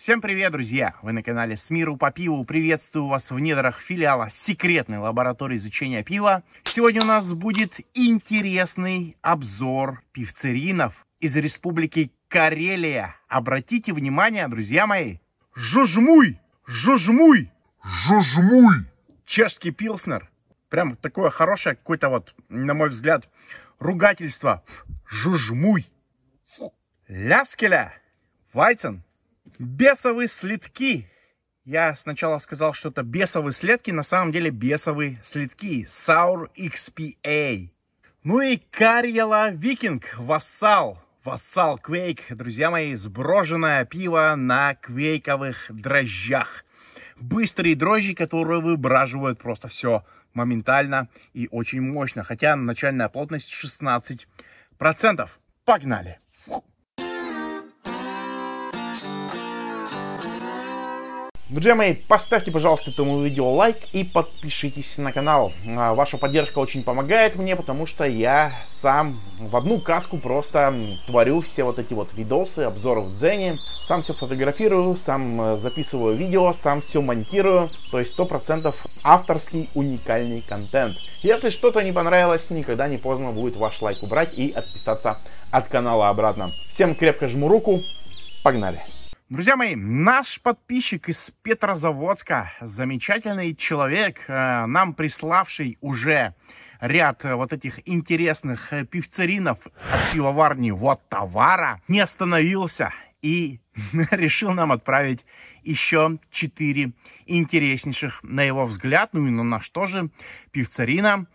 Всем привет, друзья! Вы на канале С миру по пиву. Приветствую вас в недрах филиала секретной лаборатории изучения пива. Сегодня у нас будет интересный обзор пивцеринов из республики Карелия. Обратите внимание, друзья мои. Жужмуй! Жужмуй! Жужмуй! Чешский пилснер. Прям такое хорошее какое-то вот, на мой взгляд, ругательство. Жужмуй! Ляскеля! Вайцен! Бесовые следки. Я сначала сказал что это бесовые следки, на самом деле бесовые следки. Саур XPA. Ну и Карьела Викинг, вассал. Вассал Квейк, друзья мои, сброженное пиво на квейковых дрожжах. Быстрые дрожжи, которые выбраживают просто все моментально и очень мощно. Хотя начальная плотность 16%. Погнали! Друзья мои, поставьте, пожалуйста, этому видео лайк и подпишитесь на канал. А, ваша поддержка очень помогает мне, потому что я сам в одну каску просто творю все вот эти вот видосы, обзоры в Дзене. Сам все фотографирую, сам э, записываю видео, сам все монтирую. То есть 100% авторский уникальный контент. Если что-то не понравилось, никогда не поздно будет ваш лайк убрать и отписаться от канала обратно. Всем крепко жму руку, погнали! Друзья мои, наш подписчик из Петрозаводска, замечательный человек, э, нам приславший уже ряд э, вот этих интересных э, певцеринов от пивоварни «Вот товара», не остановился и решил нам отправить еще четыре интереснейших, на его взгляд, ну и на наш тоже, пивцарина,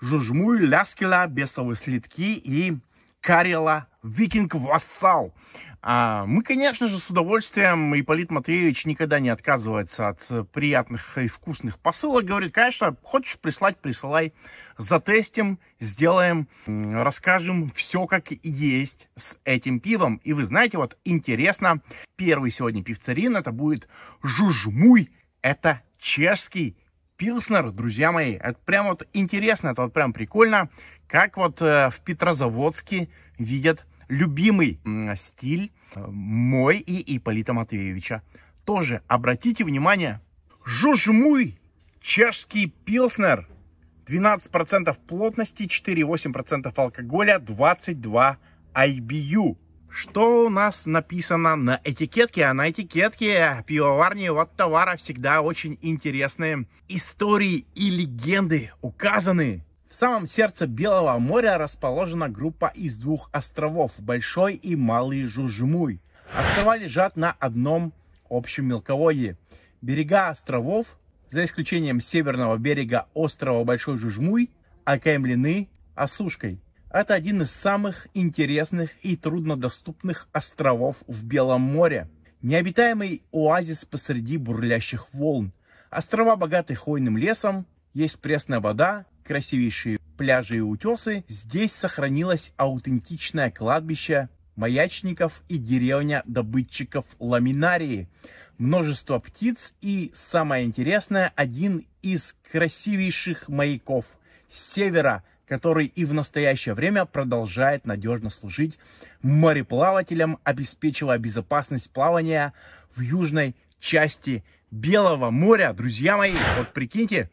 жужмуль, ляскила, бесовые слитки и Карела викинг-вассал. А мы, конечно же, с удовольствием, Ипполит Матвеевич никогда не отказывается от приятных и вкусных посылок. Говорит, конечно, хочешь прислать, присылай. Затестим, сделаем, расскажем все как есть с этим пивом. И вы знаете, вот интересно, первый сегодня пивцарин, это будет Жужмуй. Это чешский Пилснер, друзья мои, это прям вот интересно, это вот прям прикольно, как вот э, в Петрозаводске видят любимый стиль э, мой и Иполита Матвеевича. Тоже обратите внимание, жужмуй, чешский пилснер, 12% плотности, 4,8% алкоголя, 22 IBU. Что у нас написано на этикетке? А на этикетке пивоварни вот товара всегда очень интересные истории и легенды указаны. В самом сердце Белого моря расположена группа из двух островов – Большой и Малый Жужжмуй. Острова лежат на одном общем мелководье. Берега островов, за исключением северного берега острова Большой Жужмуй, окаймлены осушкой. Это один из самых интересных и труднодоступных островов в Белом море. Необитаемый оазис посреди бурлящих волн. Острова богаты хвойным лесом, есть пресная вода, красивейшие пляжи и утесы. Здесь сохранилось аутентичное кладбище маячников и деревня добытчиков ламинарии. Множество птиц и, самое интересное, один из красивейших маяков севера – который и в настоящее время продолжает надежно служить мореплавателям, обеспечивая безопасность плавания в южной части Белого моря. Друзья мои, вот прикиньте,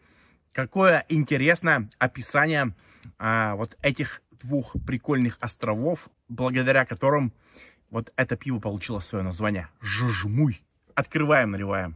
какое интересное описание а, вот этих двух прикольных островов, благодаря которым вот это пиво получило свое название. Жужмуй. Открываем, наливаем.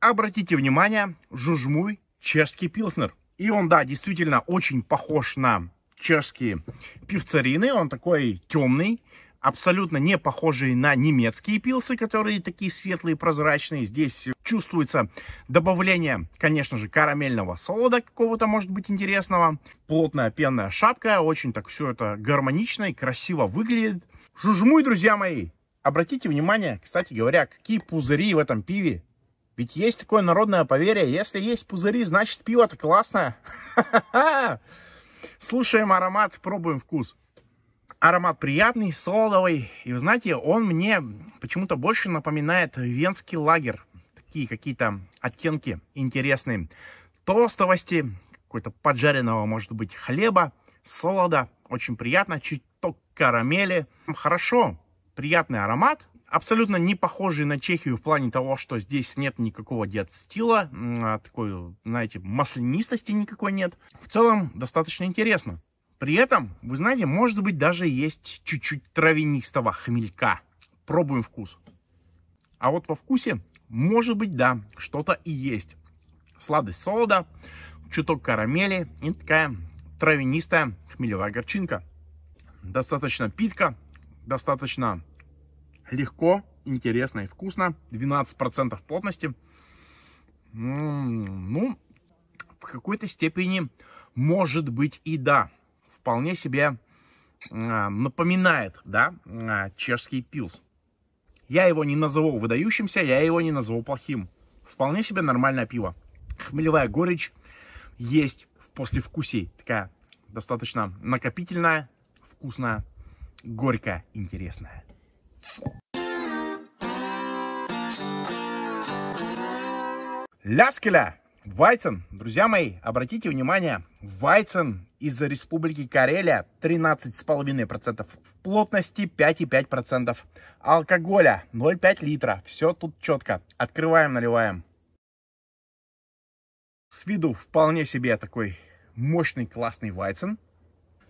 Обратите внимание, жужмуй чешский пилснер. И он, да, действительно очень похож на чешские пивцарины. Он такой темный, абсолютно не похожий на немецкие пилсы, которые такие светлые, прозрачные. Здесь чувствуется добавление, конечно же, карамельного солода какого-то, может быть, интересного. Плотная пенная шапка, очень так все это гармонично и красиво выглядит. Жужмуй, друзья мои! Обратите внимание, кстати говоря, какие пузыри в этом пиве ведь есть такое народное поверье, если есть пузыри, значит пиво это классное. Слушаем аромат, пробуем вкус. Аромат приятный, солодовый. И вы знаете, он мне почему-то больше напоминает венский лагерь. Такие какие-то оттенки интересные. Толстовости, какой-то поджаренного, может быть, хлеба, солода. Очень приятно, чуть чуток карамели. Хорошо, приятный аромат, Абсолютно не похожий на Чехию в плане того, что здесь нет никакого дед а такой, знаете, маслянистости никакой нет. В целом, достаточно интересно. При этом, вы знаете, может быть, даже есть чуть-чуть травянистого хмелька. Пробуем вкус. А вот во вкусе, может быть, да, что-то и есть. Сладость солода, чуток карамели и такая травянистая хмелевая горчинка. Достаточно питка, достаточно легко, интересно и вкусно. 12% плотности. Ну, в какой-то степени, может быть, и да. Вполне себе а, напоминает, да, а, чешский пилс. Я его не назову выдающимся, я его не назову плохим. Вполне себе нормальное пиво. Хмелевая горечь есть в послевкусии. Такая достаточно накопительная, вкусная, горькая, интересная. Ляскеля! Вайцен, друзья мои, обратите внимание, Вайцен из Республики Карелия 13,5%, плотности 5,5%, алкоголя 0,5 литра, все тут четко. Открываем, наливаем. С виду вполне себе такой мощный классный Вайцен,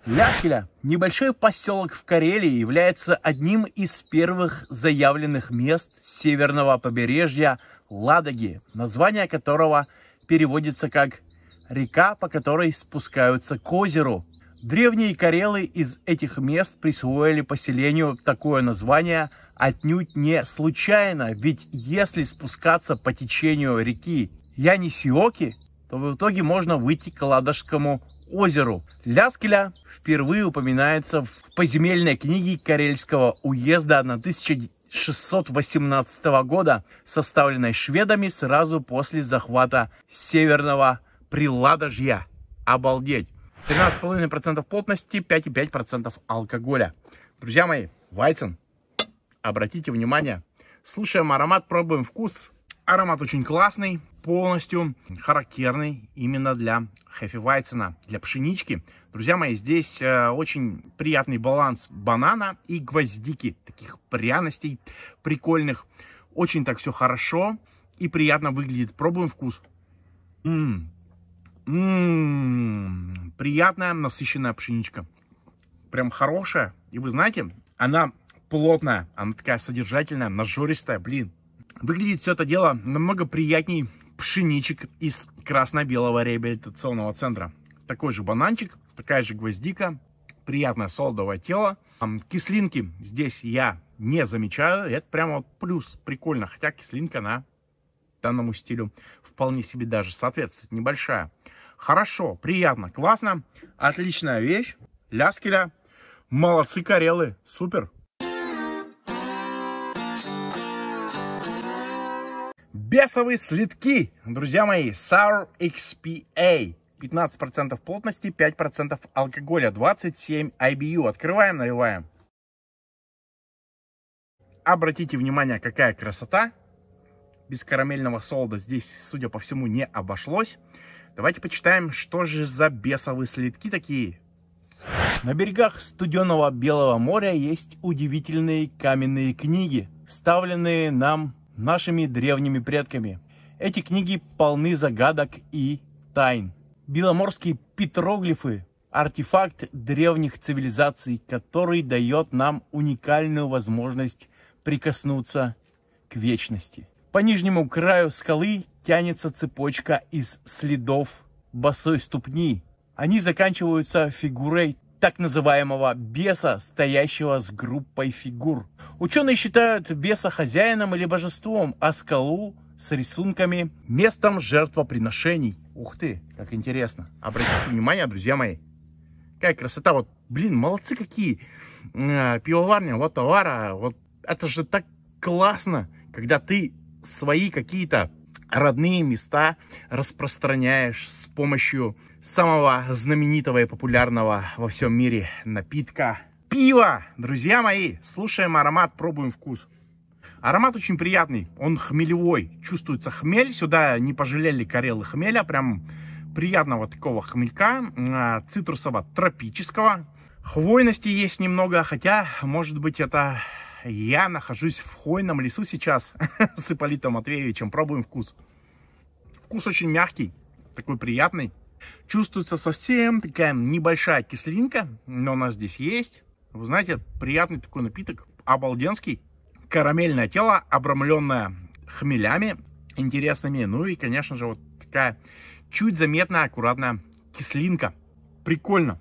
Ляшкеля, небольшой поселок в Карелии, является одним из первых заявленных мест северного побережья Ладоги, название которого переводится как «река, по которой спускаются к озеру». Древние карелы из этих мест присвоили поселению такое название отнюдь не случайно, ведь если спускаться по течению реки Янисиоки, то в итоге можно выйти к Ладожскому озеру. Ляскеля впервые упоминается в поземельной книге Карельского уезда 1618 года, составленной шведами сразу после захвата северного приладожья. Обалдеть! 13,5% плотности, 5,5% алкоголя. Друзья мои, Вайцен, обратите внимание, слушаем аромат, пробуем вкус. Аромат очень классный, полностью характерный именно для хефевайцена, для пшенички. Друзья мои, здесь э, очень приятный баланс банана и гвоздики, таких пряностей прикольных. Очень так все хорошо и приятно выглядит. Пробуем вкус. М м-м, -м -м. Приятная насыщенная пшеничка. Прям хорошая. И вы знаете, она плотная, она такая содержательная, нажористая, блин. Выглядит все это дело намного приятней, пшеничек из красно-белого реабилитационного центра. Такой же бананчик, такая же гвоздика, приятное солодовое тело. Кислинки здесь я не замечаю, это прямо вот плюс, прикольно, хотя кислинка, на данному стилю вполне себе даже соответствует, небольшая. Хорошо, приятно, классно, отличная вещь, ляскеля, молодцы карелы, супер. Бесовые слитки, друзья мои, Sour XPA. 15% плотности, 5% алкоголя, 27 IBU. Открываем, наливаем. Обратите внимание, какая красота. Без карамельного солда здесь, судя по всему, не обошлось. Давайте почитаем, что же за бесовые слитки такие. На берегах студенного Белого моря есть удивительные каменные книги, ставленные нам нашими древними предками. Эти книги полны загадок и тайн. Беломорские петроглифы – артефакт древних цивилизаций, который дает нам уникальную возможность прикоснуться к вечности. По нижнему краю скалы тянется цепочка из следов босой ступни. Они заканчиваются фигурой так называемого беса, стоящего с группой фигур. Ученые считают беса хозяином или божеством, а скалу с рисунками местом жертвоприношений. Ух ты, как интересно. Обратите внимание, друзья мои. Какая красота. Вот, блин, молодцы какие. Э, пивоварня, вот товара. Вот это же так классно, когда ты свои какие-то родные места распространяешь с помощью самого знаменитого и популярного во всем мире напитка пива. Друзья мои, слушаем аромат, пробуем вкус. Аромат очень приятный, он хмелевой, чувствуется хмель. Сюда не пожалели корелы хмеля, прям приятного такого хмелька, а, цитрусово-тропического. Хвойности есть немного, хотя, может быть, это я нахожусь в хвойном лесу сейчас с Ипполитом Матвеевичем. Пробуем вкус. Вкус очень мягкий, такой приятный. Чувствуется совсем такая небольшая кислинка, но у нас здесь есть. Вы знаете, приятный такой напиток, обалденский. Карамельное тело, обрамленное хмелями интересными. Ну и, конечно же, вот такая чуть заметная, аккуратная кислинка. Прикольно.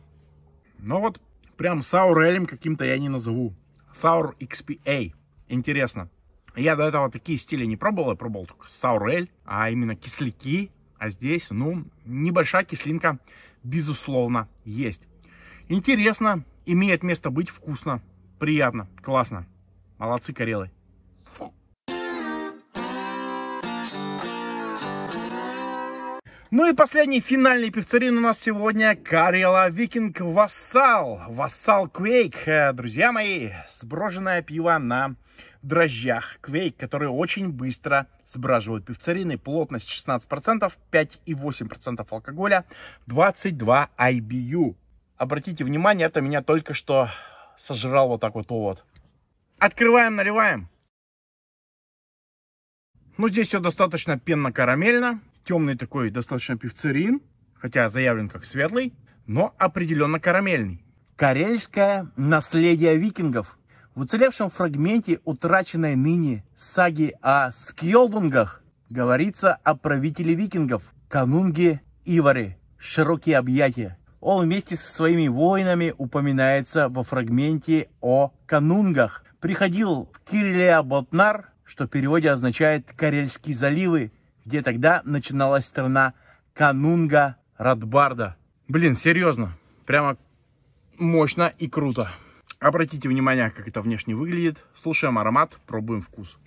Но вот прям саурелем каким-то я не назову. Saur XPA. Интересно. Я до этого такие стили не пробовал, я пробовал только Саурель, а именно кисляки. А здесь, ну, небольшая кислинка, безусловно, есть. Интересно, имеет место быть вкусно, приятно, классно. Молодцы, Карелы. Ну и последний финальный певцарин у нас сегодня Карела Викинг Вассал. Вассал Квейк, э, друзья мои, сброженное пиво на дрожжах Квейк, которые очень быстро сбраживают певцарины. Плотность 16%, 5,8% алкоголя, 22 IBU. Обратите внимание, это меня только что сожрал вот так вот овод. Открываем, наливаем. Ну, здесь все достаточно пенно-карамельно темный такой достаточно пивцерин, хотя заявлен как светлый, но определенно карамельный. Карельское наследие викингов. В уцелевшем фрагменте утраченной ныне саги о Скьолбунгах говорится о правителе викингов Канунге Иваре, широкие объятия. Он вместе со своими воинами упоминается во фрагменте о Канунгах. Приходил в Кирилле Ботнар, что в переводе означает «Карельские заливы», где тогда начиналась страна Канунга Радбарда. Блин, серьезно, прямо мощно и круто. Обратите внимание, как это внешне выглядит. Слушаем аромат, пробуем вкус.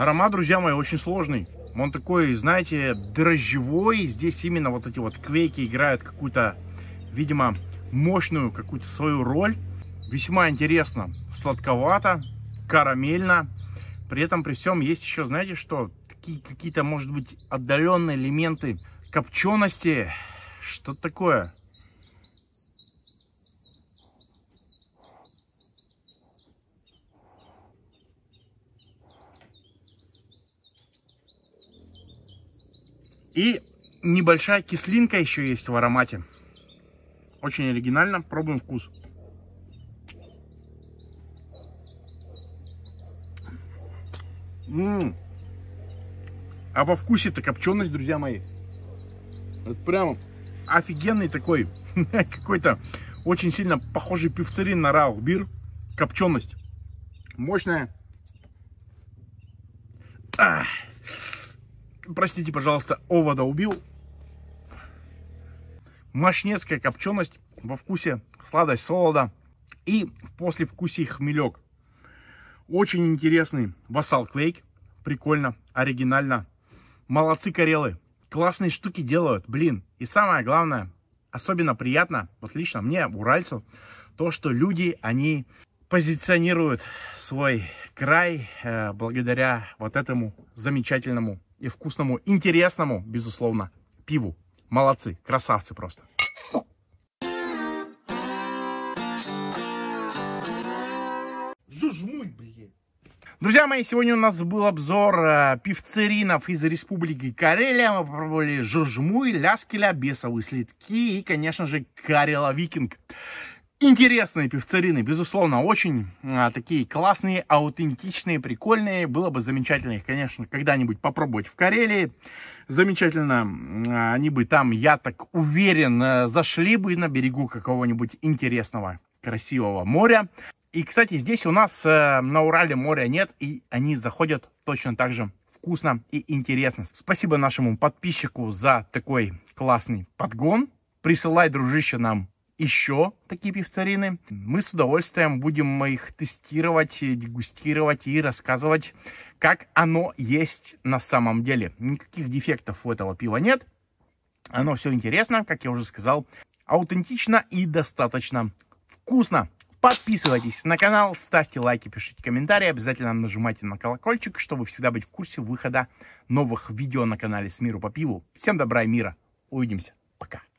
Аромат, друзья мои, очень сложный. Он такой, знаете, дрожжевой. Здесь именно вот эти вот квейки играют какую-то, видимо, мощную какую-то свою роль. Весьма интересно. Сладковато, карамельно. При этом, при всем, есть еще, знаете что, такие какие-то, может быть, отдаленные элементы копчености. Что то такое? И небольшая кислинка еще есть в аромате. Очень оригинально. Пробуем вкус. М -м -м. А во вкусе это копченость, друзья мои. Это прям офигенный такой, какой-то очень сильно похожий певцерин на раухбир. Копченость мощная. Ах простите, пожалуйста, овода убил. Мощнецкая копченость во вкусе, сладость солода и после вкусе хмелек. Очень интересный вассал квейк. Прикольно, оригинально. Молодцы карелы. Классные штуки делают, блин. И самое главное, особенно приятно, вот лично мне, уральцу, то, что люди, они позиционируют свой край э, благодаря вот этому замечательному и вкусному, интересному, безусловно, пиву. Молодцы, красавцы просто. Жужмуй, блин. Друзья мои, сегодня у нас был обзор э, певцеринов из Республики Карелия. Мы попробовали жужмуй, ляскеля, бесовые следки и, конечно же, Карела Викинг интересные певцарины, безусловно, очень а, такие классные, аутентичные, прикольные. Было бы замечательно их, конечно, когда-нибудь попробовать в Карелии. Замечательно, а, они бы там, я так уверен, э, зашли бы на берегу какого-нибудь интересного, красивого моря. И, кстати, здесь у нас э, на Урале моря нет, и они заходят точно так же вкусно и интересно. Спасибо нашему подписчику за такой классный подгон. Присылай, дружище, нам еще такие пивцарины Мы с удовольствием будем их тестировать, дегустировать и рассказывать, как оно есть на самом деле. Никаких дефектов у этого пива нет. Оно все интересно, как я уже сказал, аутентично и достаточно вкусно. Подписывайтесь на канал, ставьте лайки, пишите комментарии, обязательно нажимайте на колокольчик, чтобы всегда быть в курсе выхода новых видео на канале «С миру по пиву». Всем добра и мира, увидимся, пока.